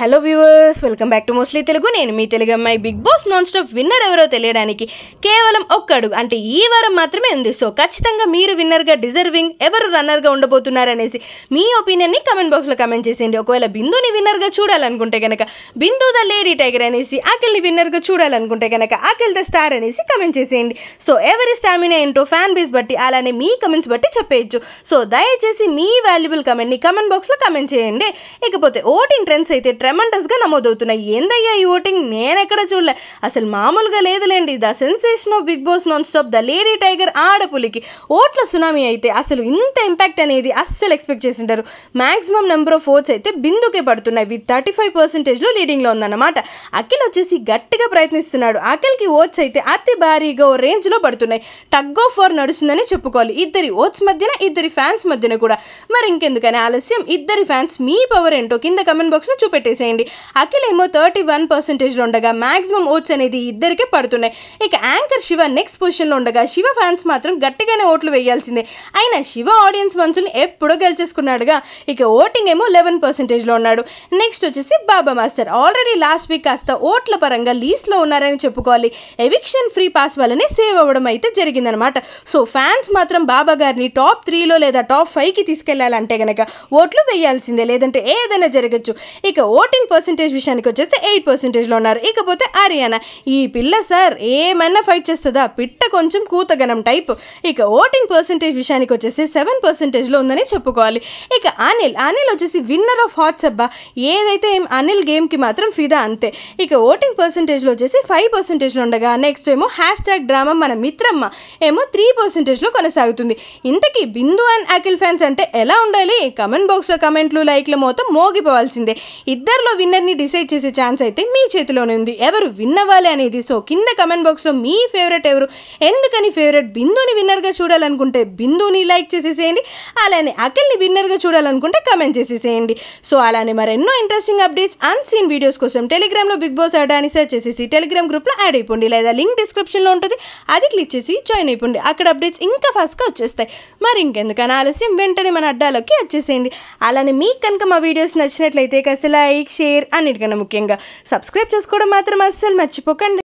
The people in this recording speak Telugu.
hello viewers welcome back to mostly Telugu నేను మీ తెలుగు అమ్మాయి Bigg Boss non stop winner ఎవరో తెలియడానికి కేవలం ఒక్క అడుగు అంటే ఈ వారం మాత్రమే ఉంది సో ఖచ్చితంగా మీరు విన్నర్గా డిజర్వింగ్ ఎవరు రన్నర్గా ఉండబోతున్నారనేసి మీ ఒపీనియన్ని కమెంట్ బాక్స్లో కమెంట్ చేసేయండి ఒకవేళ బిందుని విన్నర్గా చూడాలనుకుంటే కనుక బిందు ద లేడీ టైగర్ అనేసి ఆకలిని విన్నర్గా చూడాలనుకుంటే కనుక ఆకలి ద స్టార్ అనేసి కమెంట్ చేసేయండి సో ఎవరి స్టామినా ఏంటో ఫ్యాన్ బేస్ బట్టి అలానే మీ కమెంట్స్ బట్టి చెప్పేయచ్చు సో దయచేసి మీ వాల్యుబుల్ కమెంట్ని కమెంట్ బాక్స్లో కమెంట్ చేయండి ఇకపోతే ఓటింగ్ ట్రెండ్స్ అయితే ట్రెమండస్గా నమోదవుతున్నాయి ఏందయ్యా ఈ ఓటింగ్ నేనెక్కడ చూడలే అసలు మామూలుగా లేదులేండి the sensation of Bigg Boss non stop the lady tiger ఆడపులికి ఓట్ల సునామీ అయితే అసలు ఇంత ఇంపాక్ట్ అనేది అస్సలు ఎక్స్పెక్ట్ ఉంటారు మ్యాక్సిమం నెంబర్ ఆఫ్ ఓట్స్ అయితే బిందుకే పడుతున్నాయి విత్ థర్టీ ఫైవ్ పర్సెంటేజ్లో లీడింగ్లో ఉందన్నమాట అఖిల్ వచ్చేసి గట్టిగా ప్రయత్నిస్తున్నాడు అఖిల్కి ఓట్స్ అయితే అతి భారీగా ఓ రేంజ్లో పడుతున్నాయి టగ్ ఆఫ్ ఫోర్ నడుస్తుందని చెప్పుకోవాలి ఇద్దరి ఓట్స్ మధ్యన ఇద్దరి ఫ్యాన్స్ మధ్యన కూడా మరి ఇంకెందుకని ఆలస్యం ఇద్దరి ఫ్యాన్స్ మీ పవర్ ఏంటో కింద కమెంట్ బాక్స్లో చూపెట్టేసి చేసేయండి అఖిల్ ఏమో థర్టీ వన్ పర్సెంటేజ్లో ఉండగా మ్యాక్సిమం ఓట్స్ అనేది ఇద్దరికే పడుతున్నాయి ఇక యాంకర్ శివ నెక్స్ట్ పొజిషన్లో ఉండగా శివ ఫ్యాన్స్ మాత్రం గట్టిగానే ఓట్లు వేయాల్సిందే అయినా శివ ఆడియన్స్ మనసుని ఎప్పుడో గెలిచేసుకున్నాడుగా ఇక ఓటింగ్ ఏమో లెవెన్ పర్సెంటేజ్లో ఉన్నాడు నెక్స్ట్ వచ్చేసి Baba master already last week కాస్త ఓట్ల పరంగా లీస్ట్లో ఉన్నారని చెప్పుకోవాలి ఎవిక్షన్ ఫ్రీ పాస్ వల్లనే సేవ్ అవ్వడం అయితే జరిగిందనమాట సో ఫ్యాన్స్ మాత్రం బాబా గారిని టాప్ త్రీలో లేదా టాప్ ఫైవ్కి తీసుకెళ్లాలంటే గనక ఓట్లు వేయాల్సిందే లేదంటే ఏదైనా జరగచ్చు ఇక ఓట్ ఓటింగ్ పర్సంటేజ్ విషయానికి వచ్చేస్తే ఎయిట్ పర్సెంటేజ్లో ఉన్నారు ఇకపోతే ఆర్యానా ఈ పిల్ల సార్ ఏమన్నా ఫైట్ చేస్తుందా పిట్ట కొంచెం కూతగనం టైప్ ఇక ఓటింగ్ పర్సెంటేజ్ విషయానికి వచ్చేసి సెవెన్ పర్సెంటేజ్లో ఉందని చెప్పుకోవాలి ఇక అనిల్ అనిల్ వచ్చేసి విన్నర్ ఆఫ్ హాట్స్ అబ్బా ఏదైతే అనిల్ గేమ్కి మాత్రం ఫిదా అంతే ఇక ఓటింగ్ పర్సెంటేజ్లో వచ్చేసి ఫైవ్ పర్సెంటేజ్లో ఉండగా నెక్స్ట్ ఏమో హ్యాష్ ట్యాగ్ డ్రామా మన మిత్రమ్మ ఏమో త్రీ పర్సెంటేజ్లో కొనసాగుతుంది ఇంతకీ బిందు అండ్ అఖిల్ ఫ్యాన్స్ అంటే ఎలా ఉండాలి కమెంట్ బాక్స్లో కమెంట్లు లైక్లు మొత్తం మోగిపోవాల్సిందే ఇద్దరు విన్నర్లో విన్నర్ని డిసైడ్ చేసే ఛాన్స్ అయితే మీ చేతిలోనే ఉంది ఎవరు విన్నవాలి అనేది సో కింద కమెంట్ బాక్స్లో మీ ఫేవరెట్ ఎవరు ఎందుకని ఫేవరెట్ బిందుని విన్నర్గా చూడాలనుకుంటే బిందుని లైక్ చేసేసేయండి అలానే అఖిల్ని విన్నర్గా చూడాలనుకుంటే కమెంట్ చేసేసేయండి సో అలానే మరెన్నో ఇంట్రెస్టింగ్ అప్డేట్స్ అన్సీన్ వీడియోస్ కోసం టెలిగ్రామ్లో బిగ్ బాస్ ఆడాని సెర్చ్ చేసేసి టెలిగ్రామ్ గ్రూప్లో యాడ్ అయిపోండి లేదా లింక్ డిస్క్రిప్షన్లో ఉంటుంది అది క్లిక్ చేసి జాయిన్ అయిపోండి అక్కడ అప్డేట్స్ ఇంకా ఫాస్ట్గా వచ్చేస్తాయి మరి ఇంకెందుకని ఆలస్యం వెంటనే మన అడ్డాలోకి వచ్చేసేయండి అలానే మీకు కనుక మా వీడియోస్ నచ్చినట్లయితే కసలా లైక్ షేర్ అన్నిటికన్నా ముఖ్యంగా సబ్స్క్రైబ్ చేసుకోవడం మాత్రం అస్సలు మర్చిపోకండి